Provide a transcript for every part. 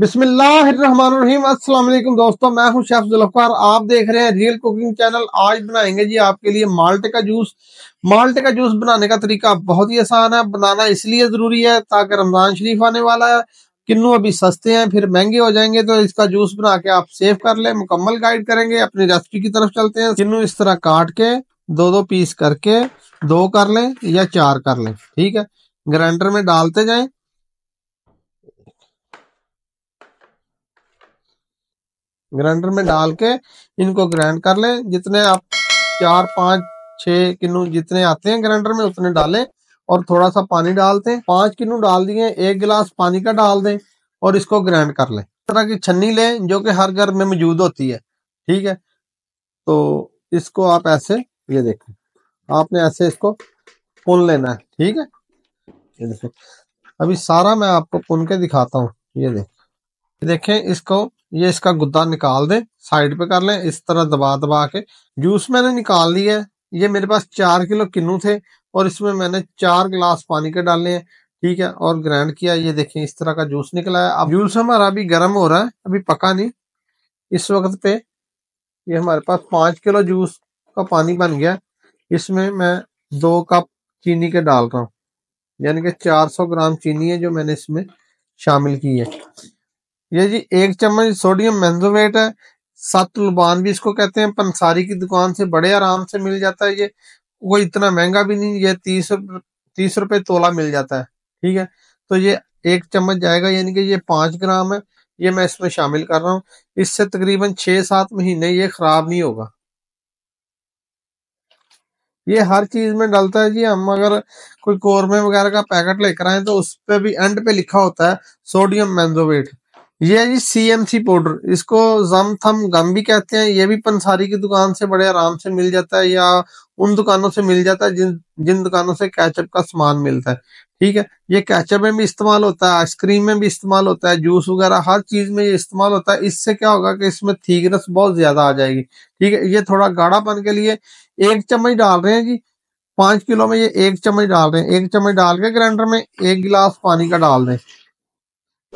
बिस्मिल्लाहिर्रहमानिर्रहीम अस्सलाम दोस्तों मैं हूं शेफ जुल्फकार आप देख रहे हैं रियल कुकिंग चैनल आज बनाएंगे जी आपके लिए माल्टे का जूस माल्टे का जूस बनाने का तरीका बहुत ही आसान है बनाना इसलिए ज़रूरी है ताकि रमज़ान शरीफ आने वाला है किन्नू अभी सस्ते हैं फिर महंगे हो जाएंगे तो इसका जूस बना के आप सेव कर लें मुकम्मल गाइड करेंगे अपनी रेसिपी की तरफ चलते हैं किन्नू इस तरह काट के दो दो पीस करके दो कर लें या चार कर लें ठीक है ग्राइंडर में डालते जाएं ग्राइंडर में डाल के इनको ग्राइंड कर लें जितने आप चार पाँच छः किन्नू जितने आते हैं ग्राइंडर में उतने डालें और थोड़ा सा पानी डालते हैं पाँच किन्नू डाल दिए एक गिलास पानी का डाल दें और इसको ग्राइंड कर लें तरह की छन्नी लें जो कि हर घर में मौजूद होती है ठीक है तो इसको आप ऐसे ये देखें आपने ऐसे इसको पुन लेना है ठीक है ये अभी सारा मैं आपको पुन के दिखाता हूँ ये देखें देखें इसको ये इसका गुद्दा निकाल दें साइड पे कर लें इस तरह दबा दबा के जूस मैंने निकाल लिया है ये मेरे पास चार किलो किन्नू थे और इसमें मैंने चार गिलास पानी के डाले हैं ठीक है और ग्राइंड किया ये देखें इस तरह का जूस निकला है अब जूस हमारा अभी गर्म हो रहा है अभी पका नहीं इस वक्त पे ये हमारे पास पाँच किलो जूस का पानी बन गया इसमें मैं दो कप चीनी के डाल रहा हूँ यानी कि 400 ग्राम चीनी है जो मैंने इसमें शामिल की है ये जी एक चम्मच सोडियम मैंजोवेट है लुबान भी इसको कहते हैं पंसारी की दुकान से बड़े आराम से मिल जाता है ये वो इतना महंगा भी नहीं ये तीस तीस रुपए तोला मिल जाता है ठीक है तो ये एक चम्मच जाएगा यानी कि ये पांच ग्राम है ये मैं इसमें शामिल कर रहा हूँ इससे तकरीबन छह सात महीने ये ख़राब नहीं होगा ये हर चीज़ में डलता है जी हम अगर कोई कौरमे वगैरह का पैकेट लेकर आए तो उस पर भी एंड पे लिखा होता है सोडियम मैंजोवेट ये है जी सी एम सी पाउडर इसको जम थम गम भी कहते हैं ये भी पंसारी की दुकान से बड़े आराम से मिल जाता है या उन दुकानों से मिल जाता है जिन जिन दुकानों से कैचअप का सामान मिलता है ठीक है ये कैचअप में भी इस्तेमाल होता है आइसक्रीम में भी इस्तेमाल होता है जूस वगैरह हर चीज में ये इस्तेमाल होता है इससे क्या होगा कि इसमें थीकनेस बहुत ज्यादा आ जाएगी ठीक है ये थोड़ा गाढ़ापन के लिए एक चम्मच डाल रहे हैं जी पांच किलो में ये एक चम्मच डाल रहे हैं एक चम्मच डाल के ग्राइंडर में एक गिलास पानी का डाल दें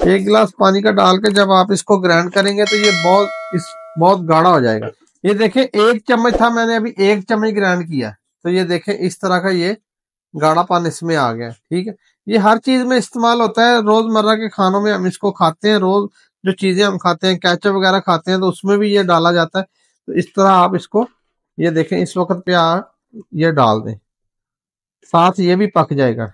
एक गिलास पानी का डाल के जब आप इसको ग्राइंड करेंगे तो ये बहुत इस बहुत गाढ़ा हो जाएगा ये देखें एक चम्मच था मैंने अभी एक चम्मच ग्राइंड किया तो ये देखें इस तरह का ये पान इसमें आ गया ठीक है ये हर चीज में इस्तेमाल होता है रोजमर्रा के खानों में हम इसको खाते हैं रोज जो चीजें हम खाते हैं कैचअ वगैरह खाते हैं तो उसमें भी ये डाला जाता है तो इस तरह आप इसको ये देखें इस वक्त आ ये डाल दें साथ ये भी पक जाएगा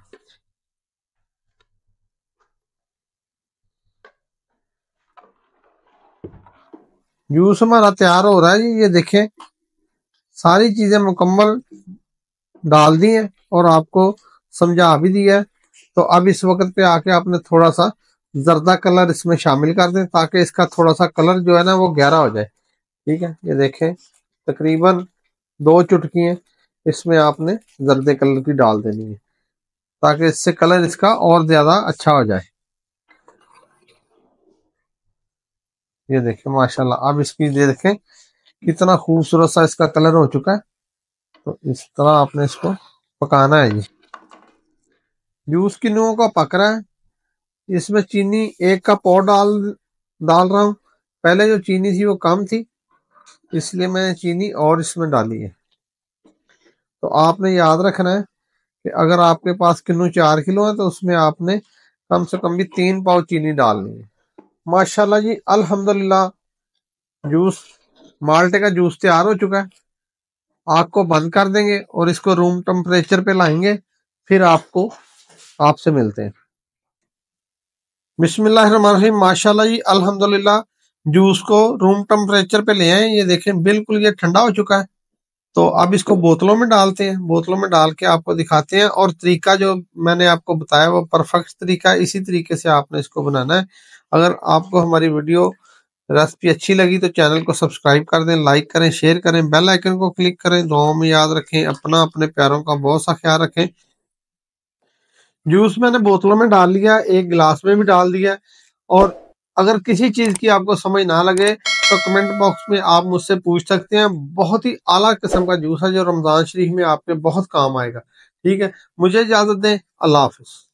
जूस हमारा तैयार हो रहा है जी ये देखें सारी चीज़ें मुकम्मल डाल दी हैं और आपको समझा भी दिया है तो अब इस वक्त पे आके आपने थोड़ा सा जर्दा कलर इसमें शामिल कर दें ताकि इसका थोड़ा सा कलर जो है ना वो गहरा हो जाए ठीक है ये देखें तकरीबन दो चुटकियाँ इसमें आपने जर्दे कलर की डाल देनी है ताकि इससे कलर इसका और ज़्यादा अच्छा हो जाए ये देखें माशाल्लाह अब इसकी ये देखें कितना खूबसूरत सा इसका कलर हो चुका है तो इस तरह आपने इसको पकाना है ये जूस की नूह का पक रहा है इसमें चीनी एक कप और डाल डाल रहा हूँ पहले जो चीनी थी वो कम थी इसलिए मैंने चीनी और इसमें डाली है तो आपने याद रखना है कि अगर आपके पास किन्नू चार किलो है तो उसमें आपने कम से कम भी तीन पाव चीनी डालनी है माशाल्लाह जी अल्हम्दुलिल्लाह जूस माल्टे का जूस तैयार हो चुका है आग को बंद कर देंगे और इसको रूम टेम्परेचर पे लाएंगे फिर आपको आपसे मिलते हैं बिस्मिल्लाहिर्रहमानिर्रहीम माशाल्लाह जी अल्हम्दुलिल्लाह जूस को रूम टेम्परेचर पे ले आए ये देखें बिल्कुल ये ठंडा हो चुका है तो अब इसको बोतलों में डालते हैं बोतलों में डाल के आपको दिखाते हैं और तरीका जो मैंने आपको बताया वो परफेक्ट तरीका इसी तरीके से आपने इसको बनाना है अगर आपको हमारी वीडियो रेसिपी अच्छी लगी तो चैनल को सब्सक्राइब कर दें लाइक करें शेयर करें बेल आइकन को क्लिक करें दुआओं में याद रखें अपना अपने प्यारों का बहुत सा ख्याल रखें जूस मैंने बोतलों में डाल लिया एक गिलास में भी डाल दिया और अगर किसी चीज़ की आपको समझ ना लगे तो कमेंट बॉक्स में आप मुझसे पूछ सकते हैं बहुत ही आला किस्म का जूस है जो रमज़ान शरीफ में आपके बहुत काम आएगा ठीक है मुझे इजाज़त दें अल्लाह हाफिज़